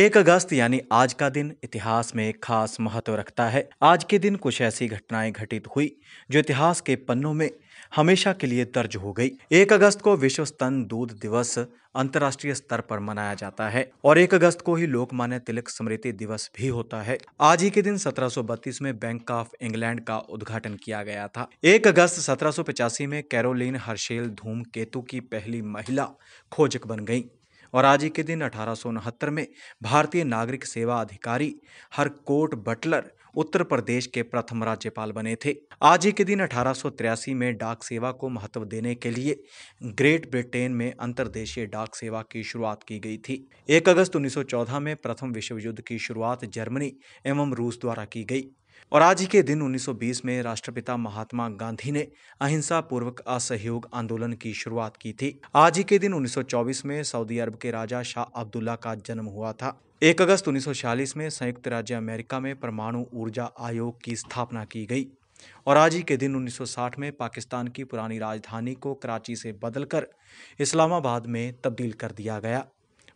एक अगस्त यानी आज का दिन इतिहास में खास महत्व रखता है आज के दिन कुछ ऐसी घटनाएं घटित हुई जो इतिहास के पन्नों में हमेशा के लिए दर्ज हो गई एक अगस्त को विश्व स्तन दूध दिवस अंतर्राष्ट्रीय स्तर पर मनाया जाता है और एक अगस्त को ही लोकमान्य तिलक स्मृति दिवस भी होता है आज ही के दिन 1732 में बैंक ऑफ इंग्लैंड का उद्घाटन किया गया था एक अगस्त 1785 में कैरोलिन हर्षेल धूम केतु की पहली महिला खोजक बन गई और आज ही के दिन अठारह में भारतीय नागरिक सेवा अधिकारी हरकोट बटलर उत्तर प्रदेश के प्रथम राज्यपाल बने थे आज ही के दिन अठारह में डाक सेवा को महत्व देने के लिए ग्रेट ब्रिटेन में अंतरदेशीय डाक सेवा की शुरुआत की गई थी 1 अगस्त 1914 में प्रथम विश्व युद्ध की शुरुआत जर्मनी एवं रूस द्वारा की गई और आज ही के दिन 1920 में राष्ट्रपिता महात्मा गांधी ने अहिंसा पूर्वक असहयोग आंदोलन की शुरुआत की थी आज ही के दिन 1924 में सऊदी अरब के राजा शाह अब्दुल्ला का जन्म हुआ था एक अगस्त 1940 में संयुक्त राज्य अमेरिका में परमाणु ऊर्जा आयोग की स्थापना की गई और आज ही के दिन 1960 में पाकिस्तान की पुरानी राजधानी को कराची से बदलकर इस्लामाबाद में तब्दील कर दिया गया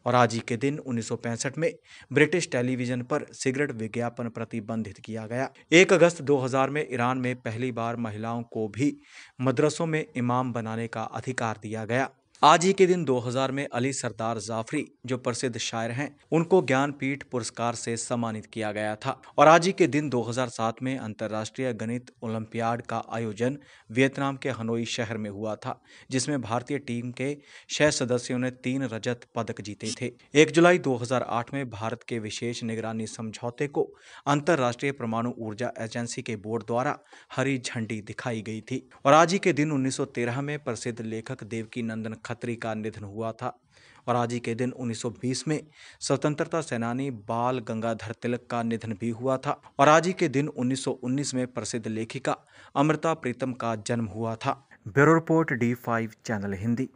और आज ही के दिन 1965 में ब्रिटिश टेलीविजन पर सिगरेट विज्ञापन प्रतिबंधित किया गया 1 अगस्त 2000 में ईरान में पहली बार महिलाओं को भी मदरसों में इमाम बनाने का अधिकार दिया गया आज ही के दिन 2000 में अली सरदार जाफरी जो प्रसिद्ध शायर हैं उनको ज्ञानपीठ पुरस्कार से सम्मानित किया गया था और आज ही के दिन 2007 में अंतर्राष्ट्रीय गणित ओलंपियाड का आयोजन वियतनाम के हनोई शहर में हुआ था जिसमें भारतीय टीम के छह सदस्यों ने तीन रजत पदक जीते थे 1 जुलाई 2008 में भारत के विशेष निगरानी समझौते को अंतर्राष्ट्रीय परमाणु ऊर्जा एजेंसी के बोर्ड द्वारा हरी झंडी दिखाई गई थी और आज ही के दिन उन्नीस में प्रसिद्ध लेखक देवकी नंदन खत्री का निधन हुआ था और आज ही के दिन 1920 में स्वतंत्रता सेनानी बाल गंगाधर तिलक का निधन भी हुआ था और आज ही के दिन 1919 में प्रसिद्ध लेखिका अमृता प्रीतम का जन्म हुआ था bureau report D five channel Hindi